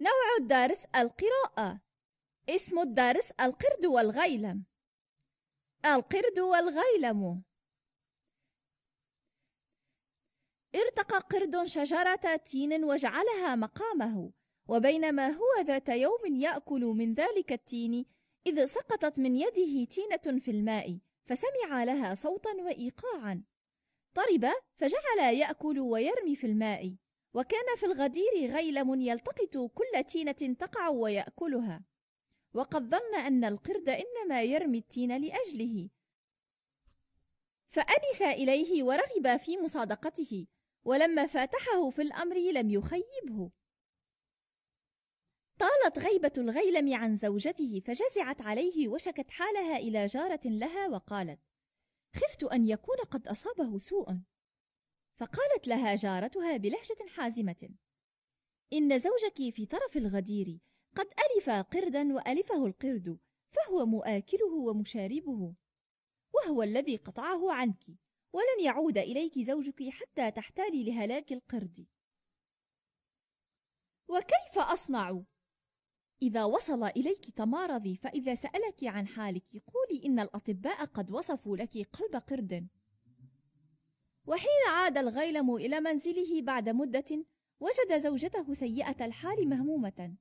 نوع الدرس القراءة اسم الدرس القرد والغيلم القرد والغيلم ارتقى قرد شجرة تين وجعلها مقامه وبينما هو ذات يوم يأكل من ذلك التين إذ سقطت من يده تينة في الماء فسمع لها صوتا وإيقاعا طرب فجعل يأكل ويرمي في الماء وكان في الغدير غيلم يلتقط كل تينة تقع ويأكلها وقد ظن أن القرد إنما يرمي التين لأجله فأنس إليه ورغب في مصادقته ولما فاتحه في الأمر لم يخيبه طالت غيبة الغيلم عن زوجته فجزعت عليه وشكت حالها إلى جارة لها وقالت خفت أن يكون قد أصابه سوء فقالت لها جارتها بلهجة حازمة إن زوجك في طرف الغدير قد ألف قردا وألفه القرد فهو مؤاكله ومشاربه وهو الذي قطعه عنك ولن يعود إليك زوجك حتى تحتالي لهلاك القرد وكيف أصنع؟ إذا وصل إليك تمارضي فإذا سألك عن حالك قولي إن الأطباء قد وصفوا لك قلب قرد وحين عاد الغيلم إلى منزله بعد مدة وجد زوجته سيئة الحال مهمومة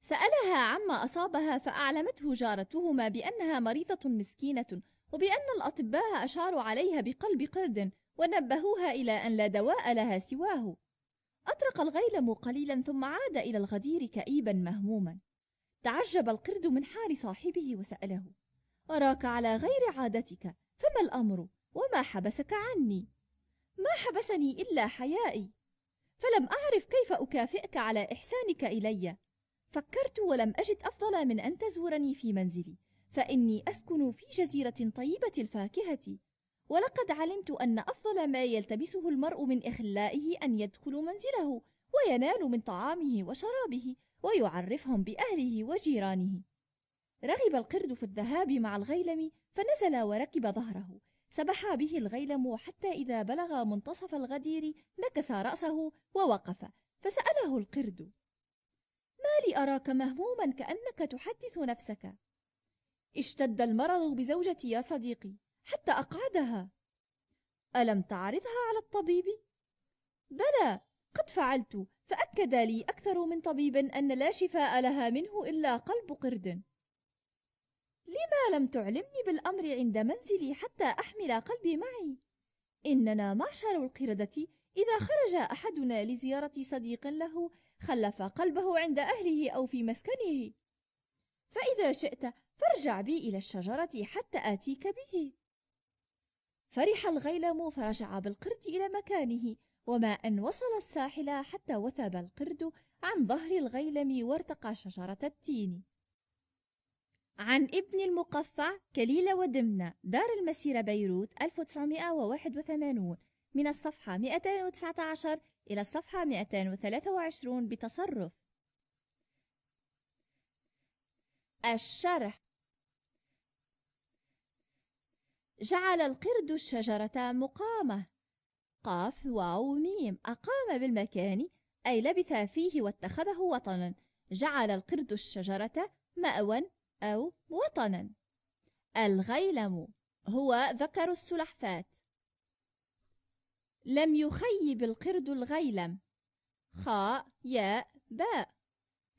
سألها عما أصابها فأعلمته جارتهما بأنها مريضة مسكينة وبأن الأطباء أشاروا عليها بقلب قرد ونبهوها إلى أن لا دواء لها سواه أطرق الغيلم قليلا ثم عاد إلى الغدير كئيبا مهموما تعجب القرد من حال صاحبه وسأله أراك على غير عادتك فما الأمر؟ وما حبسك عني ما حبسني إلا حيائي فلم أعرف كيف أكافئك على إحسانك إلي فكرت ولم أجد أفضل من أن تزورني في منزلي فإني أسكن في جزيرة طيبة الفاكهة ولقد علمت أن أفضل ما يلتبسه المرء من إخلائه أن يدخل منزله وينال من طعامه وشرابه ويعرفهم بأهله وجيرانه رغب القرد في الذهاب مع الغيلم فنزل وركب ظهره سبح به الغيلم حتى إذا بلغ منتصف الغدير نكس رأسه ووقف فسأله القرد ما لي أراك مهموما كأنك تحدث نفسك اشتد المرض بزوجتي يا صديقي حتى أقعدها ألم تعرضها على الطبيب؟ بلى قد فعلت فأكد لي أكثر من طبيب أن لا شفاء لها منه إلا قلب قرد لما لم تعلمني بالأمر عند منزلي حتى أحمل قلبي معي؟ إننا معشر القردة إذا خرج أحدنا لزيارة صديق له خلف قلبه عند أهله أو في مسكنه فإذا شئت فارجع بي إلى الشجرة حتى آتيك به فرح الغيلم فرجع بالقرد إلى مكانه وما أن وصل الساحل حتى وثب القرد عن ظهر الغيلم وارتقى شجرة التين عن ابن المقفع كليلة ودمنة دار المسيرة بيروت 1981 من الصفحة 219 إلى الصفحة 223 بتصرف الشرح جعل القرد الشجرة مقامة قاف واو ميم أقام بالمكان أي لبث فيه واتخذه وطنا جعل القرد الشجرة مأوى أو وطنا الغيلم هو ذكر السلحفات لم يخيب القرد الغيلم خاء ياء باء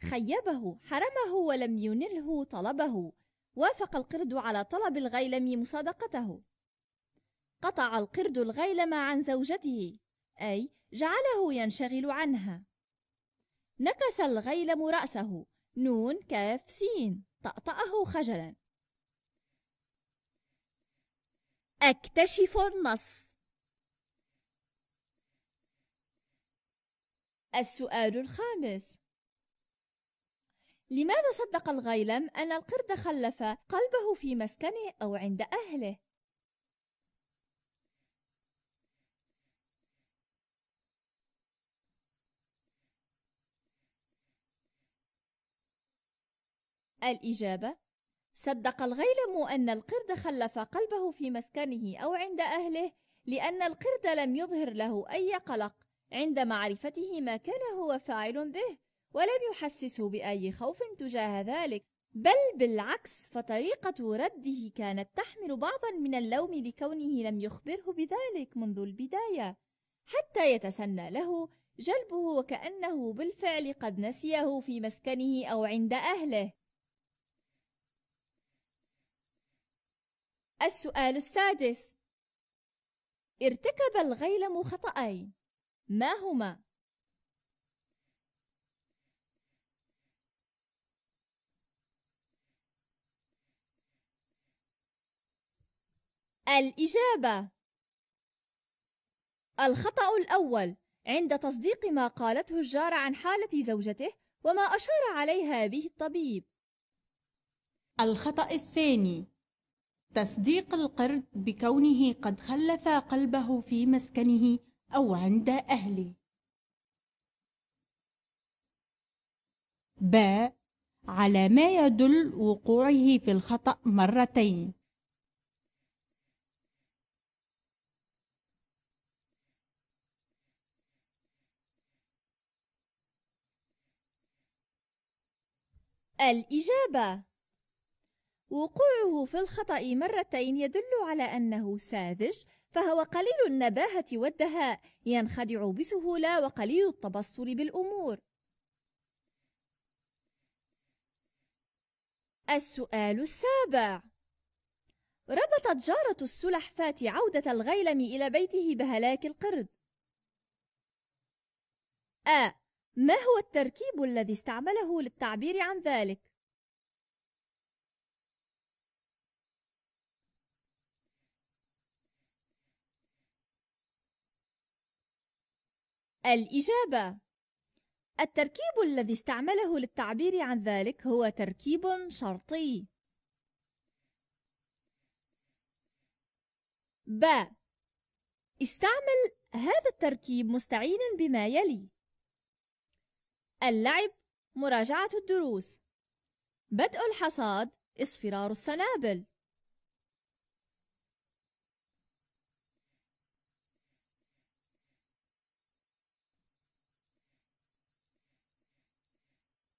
خيبه حرمه ولم ينله طلبه وافق القرد على طلب الغيلم مصادقته قطع القرد الغيلم عن زوجته اي جعله ينشغل عنها نكس الغيلم راسه نون كاف سين طأطأه خجلا أكتشف النص السؤال الخامس لماذا صدق الغيلم أن القرد خلف قلبه في مسكنه أو عند أهله؟ الإجابة صدق الغيلم أن القرد خلف قلبه في مسكنه أو عند أهله لأن القرد لم يظهر له أي قلق عند معرفته ما كان هو فاعل به ولم يحسسه بأي خوف تجاه ذلك بل بالعكس فطريقة رده كانت تحمل بعضا من اللوم لكونه لم يخبره بذلك منذ البداية حتى يتسنى له جلبه وكأنه بالفعل قد نسيه في مسكنه أو عند أهله السؤال السادس ارتكب الغيلم خطأين ما هما؟ الإجابة الخطأ الأول عند تصديق ما قالته الجارة عن حالة زوجته وما أشار عليها به الطبيب الخطأ الثاني تصديق القرد بكونه قد خلف قلبه في مسكنه أو عند أهله ب على ما يدل وقوعه في الخطأ مرتين الإجابة وقوعه في الخطأ مرتين يدل على أنه ساذج فهو قليل النباهة والدهاء ينخدع بسهولة وقليل التبصر بالأمور السؤال السابع ربطت جارة السلحفاة عودة الغيلم إلى بيته بهلاك القرد أ ما هو التركيب الذي استعمله للتعبير عن ذلك؟ الإجابة التركيب الذي استعمله للتعبير عن ذلك هو تركيب شرطي ب استعمل هذا التركيب مستعينا بما يلي اللعب مراجعة الدروس بدء الحصاد اصفرار السنابل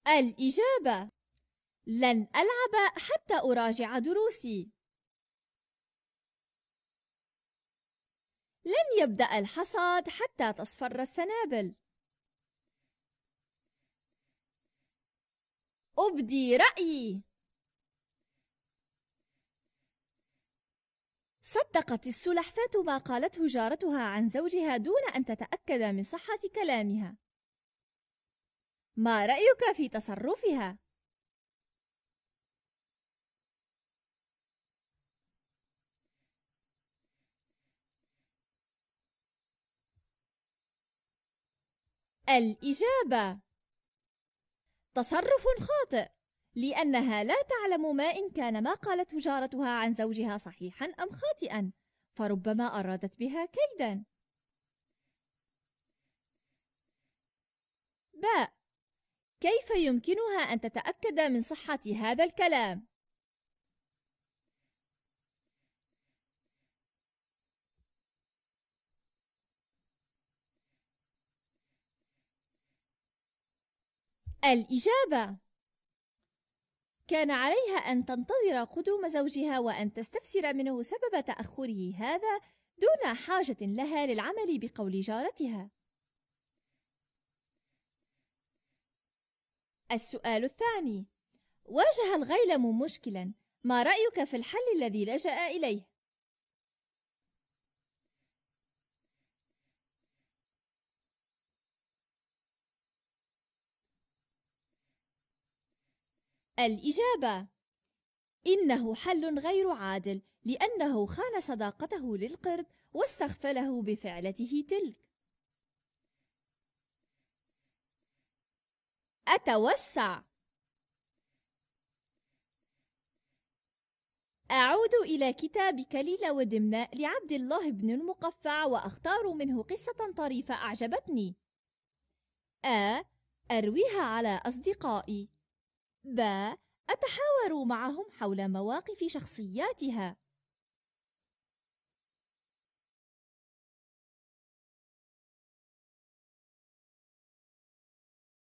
الإجابة لن ألعب حتى أراجع دروسي لن يبدأ الحصاد حتى تصفر السنابل أبدي رأيي صدقت السلحفاة ما قالته جارتها عن زوجها دون أن تتأكد من صحة كلامها ما رأيك في تصرفها؟ الإجابة تصرف خاطئ لأنها لا تعلم ما إن كان ما قالته جارتها عن زوجها صحيحا أم خاطئا فربما أرادت بها كيدا باء كيف يمكنها أن تتأكد من صحة هذا الكلام؟ الإجابة كان عليها أن تنتظر قدوم زوجها وأن تستفسر منه سبب تأخره هذا دون حاجة لها للعمل بقول جارتها السؤال الثاني واجه الغيلم مشكلا ما رأيك في الحل الذي لجأ إليه؟ الإجابة إنه حل غير عادل لأنه خان صداقته للقرد واستغفله بفعلته تلك أتوسع أعود إلى كتاب كليلة ودمنة لعبد الله بن المقفع وأختار منه قصة طريفة أعجبتني أ أرويها على أصدقائي ب أتحاور معهم حول مواقف شخصياتها